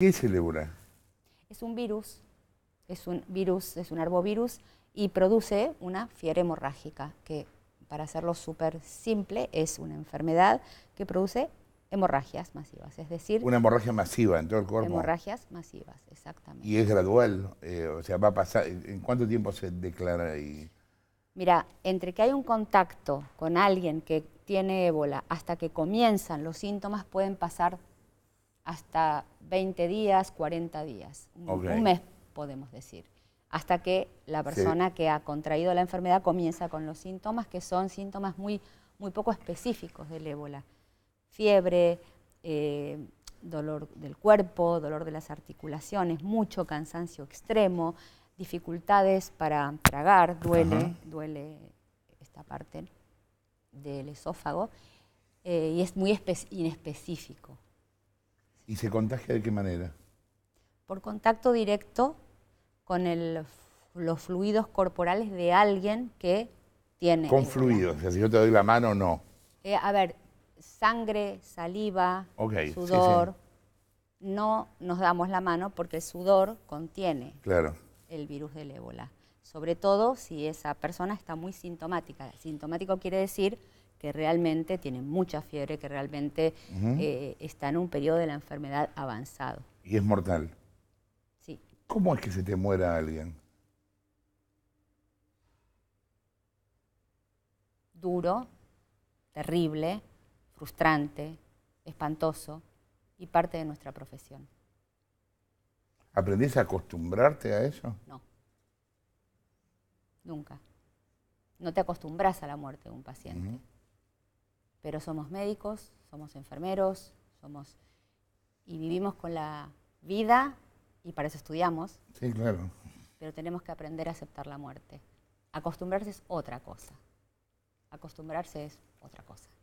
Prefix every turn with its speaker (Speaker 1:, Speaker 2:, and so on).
Speaker 1: ¿Qué es el ébola? Es un virus, es un virus, es un arbovirus y produce una fiera hemorrágica, que para hacerlo súper simple es una enfermedad que produce hemorragias masivas, es decir... Una hemorragia
Speaker 2: masiva en todo el cuerpo.
Speaker 1: Hemorragias masivas, exactamente. Y
Speaker 2: es gradual, eh, o sea, va a pasar, ¿en cuánto tiempo se declara ahí?
Speaker 1: Mira, entre que hay un contacto con alguien que tiene ébola hasta que comienzan los síntomas pueden pasar hasta 20 días, 40 días, un mes podemos decir, hasta que la persona que ha contraído la enfermedad comienza con los síntomas, que son síntomas muy, poco específicos del ébola. Fiebre, eh, dolor del cuerpo, dolor de las articulaciones, mucho cansancio extremo, dificultades para tragar, duele, duele esta parte del esófago eh, y es muy inespecífico.
Speaker 2: ¿Y se contagia de qué manera?
Speaker 1: Por contacto directo con los fluidos corporales de alguien que tiene.
Speaker 2: Con fluidos, o sea, si yo te doy la mano, no.
Speaker 1: Eh, a ver, sangre, saliva, sudor. No nos damos la mano porque el sudor contiene claro. el virus del ébola. Sobre todo si esa persona está muy sintomática. Sintomático quiere decir que realmente tiene mucha fiebre, que realmente eh, está en un periodo de la enfermedad avanzado. ¿Y es mortal? Sí.
Speaker 2: ¿Cómo es que se te muera alguien?
Speaker 1: Duro, terrible, frustrante, espantoso y parte de nuestra profesión.
Speaker 2: ¿Aprendiste a acostumbrarte a eso?
Speaker 1: No. Nunca. No te acostumbras a la muerte de un paciente pero somos médicos, somos enfermeros, somos y vivimos con la vida y para eso estudiamos. Sí, claro. Pero tenemos que aprender a aceptar la muerte. Acostumbrarse es otra cosa. Acostumbrarse es otra cosa.